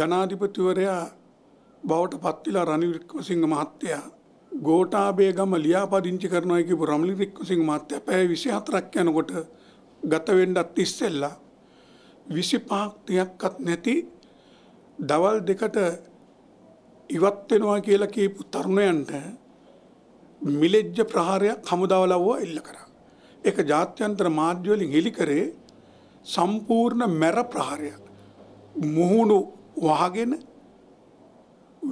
ජනාධිපතිවරයා බවට පත්තිලා රනිවික්වසිංහ මහත්තයා ගෝටාබේ ගම ලියාපදිංචි කරනවා කියපු රමලිවික්වසිංහ මහත්තයා පැය 24ක් යනකොට ගත වෙන්නත් ඉස්සෙල්ලා 25ක් 30ක්වත් නැති දවල් දෙකට ඉවත් වෙනවා කියලා කියපු තරුණයන්ට මිලෙජ්ජ ප්‍රහාරයක් හමුදාවලව්ව එල්ල කරා. ඒක ජාත්‍යන්තර මාධ්‍ය වලින් හෙලි කරේ සම්පූර්ණ මැර ප්‍රහාරයක්. මුහුණු වහගෙන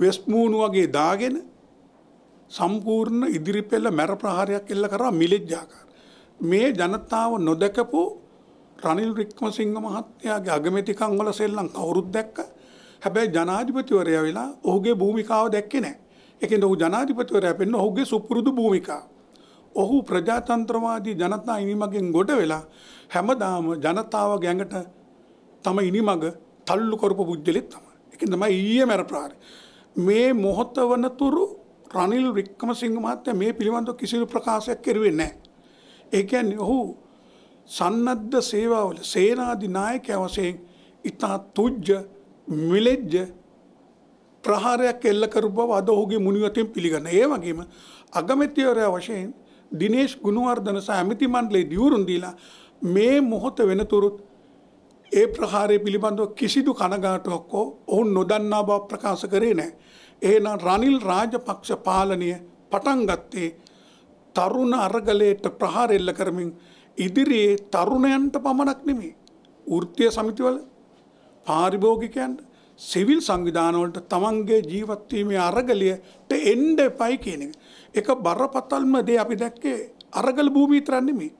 වෙස්මූණු වගේ දාගෙන සම්පූර්ණ ඉදිරිපෙළ මැර ප්‍රහාරයක් එල්ල කරා මිලෙජ්ජාකාර. මේ ජනතාව නොදකපු රනිල් රික්මසිංහ මහත්තයාගේ අගමැතිකම් වල සෙල්ලම් කවුරුත් දැක්ක. හැබැයි ජනාධිපතිවරයා වෙලා ඔහුගේ භූමිකාව දැක්කේ නැහැ. ඒ කියන්නේ ඔහු ජනාධිපතිවරයා වෙන්න ඔහුගේ සුපුරුදු භූමිකාව. ඔහු ප්‍රජාතන්ත්‍රවාදී ජනතා ඉනිමගෙන් ගොඩ වෙලා හැමදාම ජනතාව ගැඟට තම ඉනිමග තල්ලු කරපු පුද්ගලෙක් තමයි. ඒකෙන් තමයි ඊයේ මැර ප්‍රහාරය. මේ මොහොත වනතුරු රනිල් වික්‍රමසිංහ මහත්තයා මේ පිළිබඳව කිසිදු ප්‍රකාශයක් කෙරුවේ නැහැ. ඒ කියන්නේ ඔහු සන්නද්ධ සේවාවල සේනාධි නායකයා වශයෙන් ඉතා තුජ්ජ මිලෙජ්ජ ප්‍රහාරයක් එල්ල කරපු බව අද ඔහුගේ මුණුවතින් පිළිගන්න. ඒ වගේම අගමැතිවරයා වශයෙන් දිනේෂ් ගුණවර්ධන සහ ඇමති මණ්ඩලයේ දියුරුන් දීලා මේ මොහොත වෙනතුරුත් ඒ ප්‍රහාරය පිළිබඳව කිසිදු කනගාටුවක් හෝ ඔවුන් නොදන්නා බව ප්‍රකාශ කරේ නැහැ. එහෙනම් රනිල් රාජපක්ෂ පාලනය පටන් ගත්තේ තරුණ අරගලයට ප්‍රහාර එල්ල කරමින් ඉදිරියේ තරුණයන්ට පමණක් නෙමෙයි. වෘත්තීය සමිතිවල පාරිභෝගිකයන්ට සිවිල් සංවිධානවලට තමන්ගේ ජීවත්වීමේ අරගලයට එන්න එපයි කියන එක. එක බරපතල්ම දේ අපි දැක්කේ අරගල භූමිතරන් නෙමෙයි.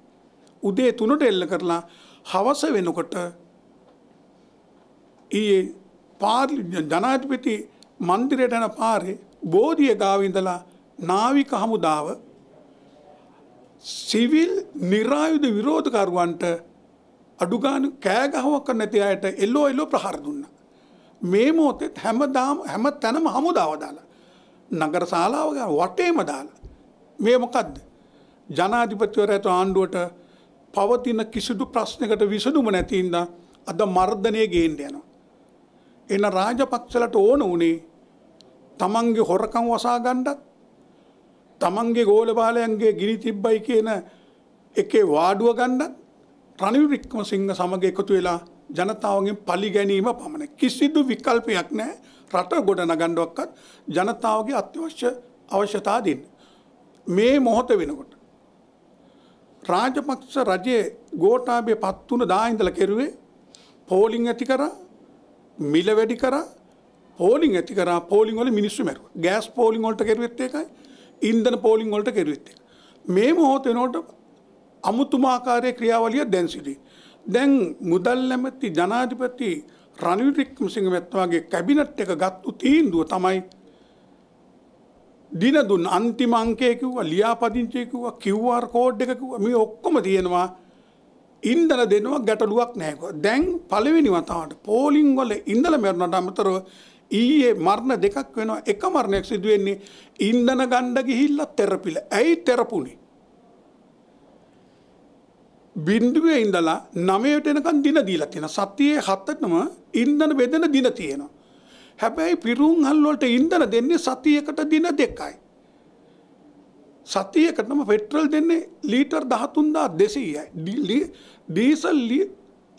උදේ 3ට එල්ල කරලා හවස වෙනකොට ඒ පාර්ලි ජනාධිපති මන්දිරයට යන පාරේ බෝධිය ගාව ඉඳලා නාවික හමුදාව සිවිල් નિરાයුධ විරෝධකරුවන්ට අඩුගාන කෑ ගහවක් කර නැති අයට එල්ලෝ එල්ලෝ ප්‍රහාර දුන්නා. මේ මොහොතේ හැමදාම හැම තැනම හමුදාව දාලා නගර ශාලාව ගාව වටේම දාලා මේ මොකද්ද? ජනාධිපතිවරයාට ආණ්ඩුවට පවතින කිසිදු ප්‍රශ්නයකට විසඳුම නැති ඉඳා අද මර්ධනය ගේන්න යනවා. එන රාජපක්ෂලට ඕන වනේ තමන්ගේ හොරකං වසාගණ්ඩත් තමන්ගේ ගෝල බාලයන්ගේ ගිනි තිබ්බයි කියන එකේ වාඩුව ගණ්ඩත් රනිවික්ම සිංහ සමඟ එකතු වෙලා ජනතාවගෙන් පලි ගැනීම පමණ කිසිදු විකල්පයක් නෑ රට ගොඩ නගණ්ඩුවක්කත් ජනතාවගේ අත්‍යවශ්‍ය අවශ්‍යතා දන්න. මේ මොහොත වෙනකොට. රාජපක්ෂ රජයේ ගෝටාබය පත්වුණ දායින්දල කෙරුවේ පෝලිං ඇති කරා මිල වැඩි කරා පෝලිින් ඇති කර පෝලිින් වල මිනිස්සු මැරු ගෑස් පෝලිින් ොට කෙරවෙත් එකයි ඉන්දන පෝලිින් ොලට කෙරවෙත් එක මේ මොහොතනෝට අමුතුමාකාරය ක්‍රියාවලිය දැන්සිටි. දැන් මුදල් නැමැති ජනාධිපති රනිවිටික්ම සිංහ මැත්වාගේ කැබිනට් එක ගත්තු තීන්දුව තමයි දින දුන් අන්තිමංකයකිව්වා ලියාපදිංචයකිව්වා කිව්වාර් කෝඩ් එකකිව මේ ඔක්කොම තියෙනවා ඉන්දල දෙනවා ගැටලුවක් නෑක. දැන් පළවෙනි වතාවට පෝලිං වල ඉඳල මැරුණට අමතරව ඊයේ මරණ දෙකක් වෙනවා එක මරණයක් සිදුවෙන්නේ ඉන්දන ගණ්ඩ ගිහිල්ල තෙරපිල. ඇයි තෙරපුුණේ. බින්දුවේ ඉඳලා නමයට එනකන් දින දීලා තියෙන සතියේ හත්තටම ඉන්දන බෙදෙන දින තියෙනවා. හැබැයි පිරුම් හල්වලට ඉන්දන දෙන්නේ සතියකට දින දෙකයි. සතියකටම පෙට්‍රල් දෙන්නේ ලීටර් දහතුන්දා දෙසීයයි. ඩීසල්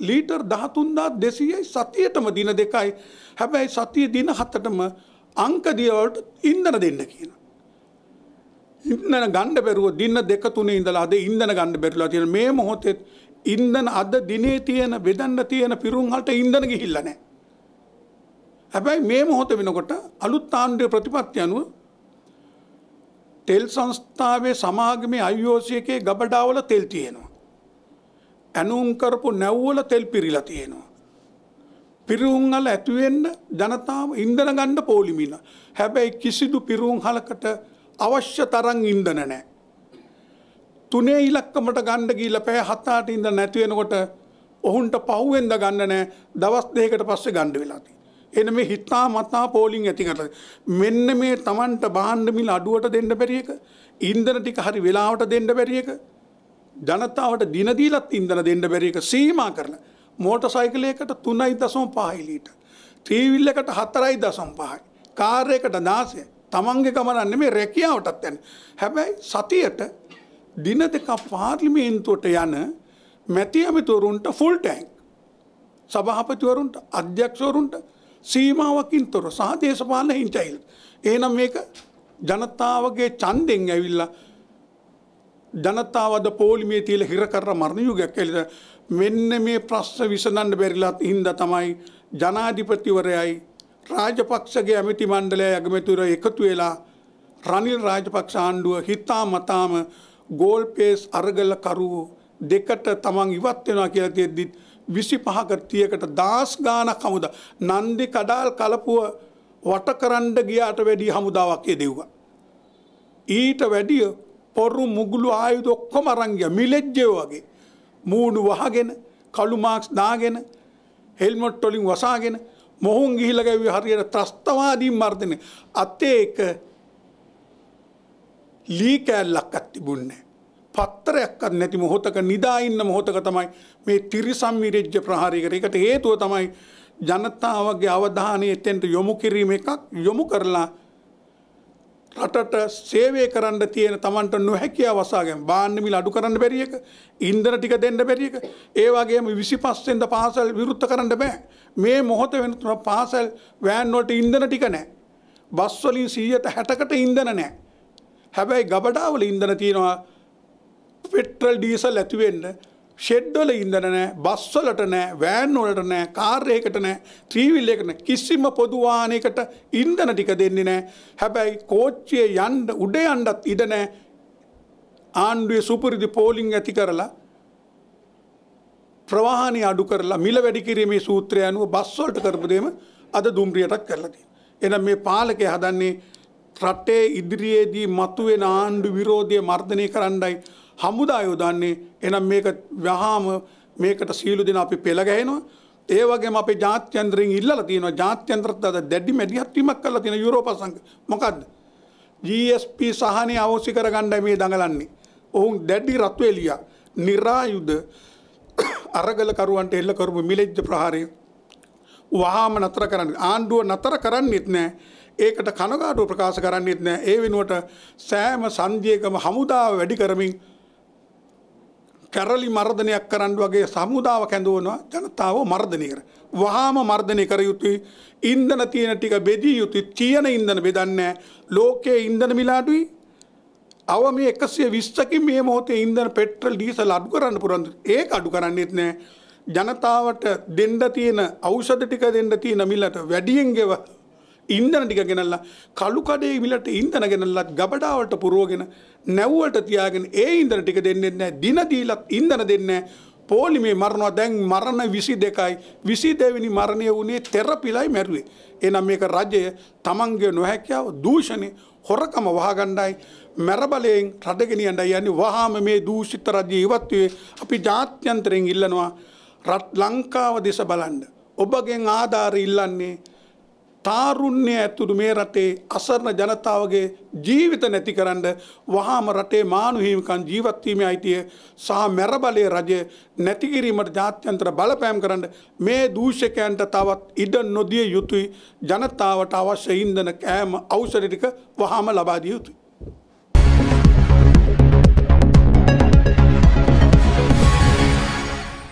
ලීටර් දහතුන්දා දෙසීයයි සතියටම දින දෙකයි හැබැයි සතිය දින හත්තටම අංකදියවලට ඉන්දන දෙන්න කියන. ඉන්දන ගණ්ඩ බැරුව දින්න දෙක තුනේ ඉඳලා අද ඉන්දන ගණ්ඩ බැරිලා තියෙන මේ මොහොතෙත් ඉන්දන අද දිනේ තියෙන බෙදන්න තියෙන පිරුම් වලට ඉන්දන ගිහිල්ලා නැහැ. හැබැයි මේ මොහොත වෙනකොට අලුත් ආණ්ඩුවේ ප්‍රතිපත්ති අනුව තෙල් සංස්ථාවේ සමාගමේ IOC එකේ ගබඩාවල තෙල් තියෙනවා. ඇනුම් කරපු නැව්වල තෙල් පිරීලා තියෙනවා. පිරුම් වල ඇති වෙන්න ජනතාව ඉන්ධන ගන්න පොලිමින. හැබැයි කිසිදු පිරුම් හලකට අවශ්‍ය තරම් ඉන්ධන නැහැ. තුනේ ඉලක්කමට ගන්න ගිහිල්ලා පැය 7-8 ඉඳන් නැති වෙනකොට ඔහුන්ට පහුවෙන්ද ගන්න නැහැ. දවස් දෙකකට පස්සේ ගන්න වෙලා තියෙනවා. එන මේ හිතා මතා පෝලිින් ඇතිකට මෙන්න මේ තමන්ට බාණ්ඩමිල් අඩුවට දෙන්න බැරියක ඉන්දන ටික හරි වෙලාවට දෙන්න බැරියක ජනතාවට දිනදීලත් ඉන්දන දෙන්න බැරියක සීම කරන මෝට සයිකලයකට තුනයි දසම් පහහිලීට ත්‍රීවිල්ලකට හතරයි දසම් පහයි කාර්යකට දාසය තමන්ගේ කමරන්න මේ රැකියාවටත් යැන හැබැයි සතියට දින දෙක පාර්ලිමේන්තුවට යන මැති ඇමිතුවරුන්ට ෆුල් ටැන්ක් සභහපතිවරුන්ට අධ්‍යක්ෂවරුන්ට සීමාවකින් තොර සහ දේශපාලන හිංචයිල්. ඒනම් මේක ජනතාවගේ චන්දෙන් ඇවිල්ලා ජනතාවද පෝලිමේ තියල හිර කර මරණ යුගයක් එලිද මෙන්න මේ ප්‍රශ්න විසඳන්න බැරිලත් හින්ද තමයි ජනාධිපතිවරයයි රාජපක්ෂගේ ඇමති මණ්ඩලය ඇගමැතුර එකතු වෙලා රනිල් රාජපක්ෂ ආණ්ඩුව හිතා මතාම ගෝල් පේස් අරගල කරුවෝ දෙකට තමන් ඉවත් වෙනවා කියලා තියෙද්දිත් විසි පහකත්තියකට දස් ගානක් හමුද නන්දි කඩාල් කලපුුව වටකරන්ඩ ගියාට වැඩි හමුදාවක්ය දෙව්වා. ඊට වැඩිය පොරු මුගුලු ආයුද ඔක්කොම අරංගය මිලෙජ්ජය වගේ මූඩු වහගෙන කළුමාක්ස් දාගෙන හෙල්මොට්ටොලින් වසාගෙන මොහුන් ගිහිලගැවි හරියට ත්‍රස්තවාදී මර්ධනය අත්තේ එක ලී කෑල්ලක් අත්තිබුන්නේ. පත්තරයක්වත් නැති මොහොතක නිදා ඉන්න මොහොතක තමයි මේ තිරිසන් විරෙජ්ජ ප්‍රහාරය කරේ. ඒකට හේතුව තමයි ජනතාවගේ අවධානය එතෙන්ට යොමු කිරීම එකක් යොමු කරලා රටට සේවය කරන්න තියෙන Tamanට නොහැකි අවස්ථාවෙන් බාන්න මිල අඩු කරන්න බැරි එක, ඉන්ධන ටික දෙන්න බැරි එක, ඒ වගේම 25 වෙනිදා පාසල් විරුද්ධ කරන්න බෑ. මේ මොහොත වෙනතුන පාසල් වෑන් වලට ඉන්ධන ටික නැහැ. බස් වලින් 100ට 60කට ඉන්ධන නැහැ. හැබැයි ගබඩාවල ඉන්ධන තියෙනවා පෙට්‍රල් ඩීසල් ඇතිවෙන්න ෂෙඩ්ඩොල ඉඳන නෑ බස්වලට නෑ වෑන් වලට නෑ කාර් එකකට නෑ ත්‍රීවිල් එකට නෑ කිසිම පොදු වාහනයකට ඉන්ධන ටික දෙන්නේ නෑ හැබැයි කෝච්චියේ යන්න උඩ යන්නත් ඉඩ නෑ ආණ්ඩුවේ සුපුරුදු පෝලිං ඇති කරලා ප්‍රවාහනය අඩු කරලා මිල වැඩි කිරීමේ සූත්‍රය අනුව බස්වලට කරපු දෙම අද දුම්රියටත් කරලා තියෙනවා එහෙනම් මේ පාලකයා හදන්නේ රටේ ඉදිරියේදී මතුවෙන ආණ්ඩු විරෝධය මර්ධනය කරන්නයි හමුදායෝ දන්නේ එනම් මේක ව්‍යහාම මේකට සීලු දෙන අපි පෙළගැහෙනවා ඒ වගේම අපේ ජාත්‍යන්තරයෙන් ඉල්ලලා තියෙනවා ජාත්‍යන්තරත් අද දැඩි මැදිහත් වීමක් කරලා තියෙන යුරෝප සංඝ මොකද්ද GSP සහනේ අවශ්‍ය කරගන්නයි මේ දඟලන්නේ ඔවුන් දැඩි රතු එළිය નિરાයුධ අරගලකරුවන්ට එල්ල කරපු මිලෙජ්ජ ප්‍රහාරය වහාම නතර කරන්න ආණ්ඩුව නතර කරන්නෙත් නෑ ඒකට කනගාටුව ප්‍රකාශ කරන්නෙත් නෑ ඒ වෙනුවට සෑම සංජයකම හමුදාව වැඩි කරමින් කැරලි මර්ධනයක් කරන්න වගේ සමුදාව කැඳවනවා ජනතාව මර්ධනය කර. වහාම මර්ධනය කර යුතුයි ඉන්දන තියෙන ටික බෙදී යුතුයි තියෙන ඉන්දන බෙදන්නේ ලෝකයේ ඉන්දන මිලාඩුයි අව මේ එකසිය විස්සකින් මේ මොහොතේ ඉන්දන පෙට්‍රල් ඩීසල් අඩු කරන්න පුරන් ඒක අඩු කරන්නෙත් නෑ ජනතාවට දෙන්න තියෙන ඖෂධ ටික දෙන්න තියෙන මිලට වැඩියෙන් ගෙව ඉන්දන ටික ගෙනල්ලා කළු කඩේ මිලට ඉන්දන ගෙනල්ලත් ගබඩාවට පුරෝගෙන නැව්වලට තියාගෙන ඒ ඉන්දන ටික දෙන්නේ නැහැ දින දීලත් ඉන්දන දෙන්නේ නැහැ පෝලිමේ මරනවා දැන් මරණ 22යි 22 වෙනි මරණය වුණේ තෙරපිලයි මැරුවේ එහෙනම් මේක රජය තමන්ගේ නොහැකියාව දූෂණේ හොරකම වහගණ්ඩයි මැරබලයෙන් රටගෙනියන්නයි යන්නේ වහාම මේ දූෂිත රජය ඉවත් වේ අපි ජාත්‍යන්තරයෙන් ඉල්ලනවා රත් ලංකාව දෙස බලන්න ඔබගෙන් ආධාර ඉල්ලන්නේ තාරුණ්‍ය ඇතුළු මේ රටේ අසරණ ජනතාවගේ ජීවිත නැති කරන්න වහාම රටේ මානුහිමිකන් ජීවත්වීමේ අයිතිය සහ මැරබලය රජය නැතිකිරීමට ජාත්‍යන්තර බලපෑම් කරන්න මේ දූෂකයන්ට තවත් ඉඩ නොදිය යුතුයි ජනතාවට අවශ්‍ය ඉන්දන කෑම අවසර ටික වහාම ලබා දිය යුතුයි.